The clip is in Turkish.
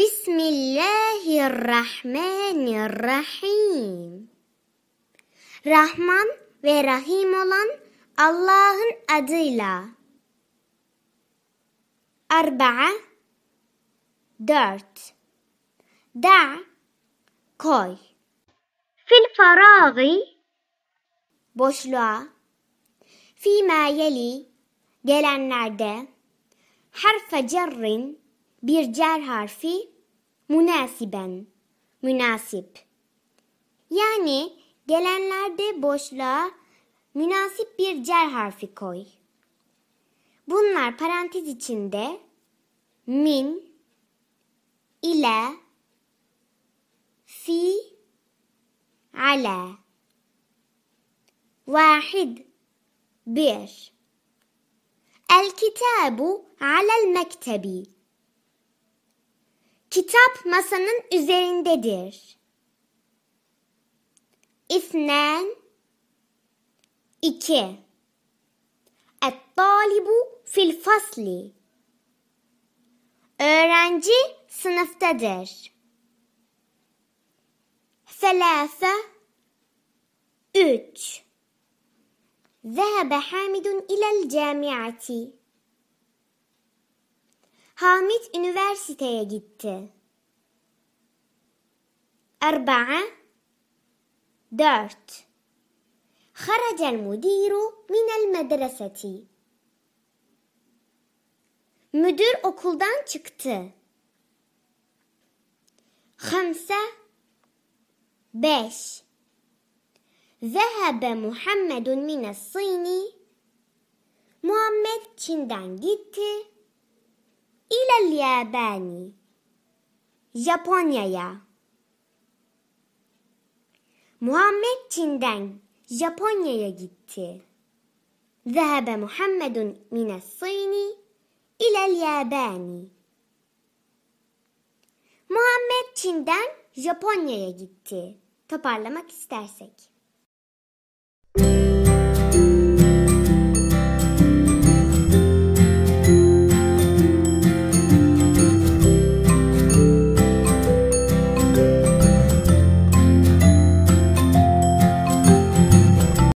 بسم الله الرحمن الرحيم Rahman ve Rahim olan Allah'ın adıyla. Arba'a dört Da koy Fil faragi Boşluğa Fima yeli Gelenlerde Harfe cerrin Bir cer harfi münasiben, münasip. Yani gelenlerde boşluğa münasip bir cer harfi koy. Bunlar parantez içinde min ile fi ala vahid bir el kitabu ala el mektebi Kitap masanın üzerindedir. İsnen iki. Et-talibu fil fasli. Öğrenci sınıftadır. Selase üç. ذهب حامد إلى الجامعة. Hamit üniversiteye gitti. أربعة دارت خرج المدير من المدرسة Müdür okuldan çıktı. خمسة beş ذهب محمد من الصين محمد Çin'den gitti. إلى الياباني جابونيا Muhammed Çin'den Japonya'ya gitti. ذهب محمد من الصين إلى اليابان. Muhammed Çin'den Japonya'ya gitti. Toparlamak istersek.